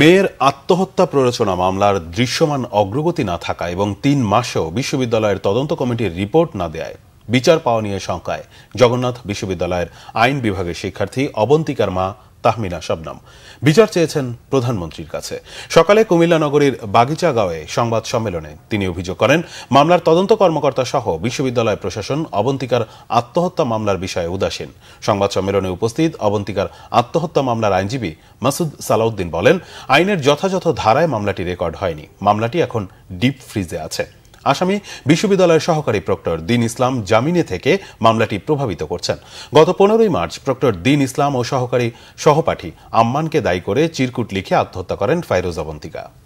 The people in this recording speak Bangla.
মেয়ের আত্মহত্যা প্ররোচনা মামলার দৃশ্যমান অগ্রগতি না থাকা এবং তিন মাসেও বিশ্ববিদ্যালয়ের তদন্ত কমিটির রিপোর্ট না দেয় বিচার পাওয়া নিয়ে শঙ্কায় জগন্নাথ বিশ্ববিদ্যালয়ের আইন বিভাগের শিক্ষার্থী অবন্তিকার মা তাহমিনা শবনম বিচার চেয়েছেন প্রধানমন্ত্রীর কাছে সকালে কুমিল্লা নগরীর বাগিচাগাঁওয়ে সংবাদ সম্মেলনে তিনি অভিযোগ করেন মামলার তদন্ত কর্মকর্তা সহ বিশ্ববিদ্যালয় প্রশাসন অবন্তিকার আত্মহত্যা মামলার বিষয়ে উদাসীন সংবাদ সম্মেলনে উপস্থিত অবন্তিকার আত্মহত্যা মামলার আইনজীবী মাসুদ সালাউদ্দিন বলেন আইনের যথাযথ ধারায় মামলাটি রেকর্ড হয়নি মামলাটি এখন ডিপ ফ্রিজে আছে আসামি বিশ্ববিদ্যালয়ের সহকারী প্রক্টর দিন ইসলাম জামিনে থেকে মামলাটি প্রভাবিত করছেন গত পনেরোই মার্চ প্রক্টর দিন ইসলাম ও সহকারী সহপাঠী আম্মানকে দায়ী করে চিরকুট লিখে আত্মহত্যা করেন ফাইরোজ অবন্তিকা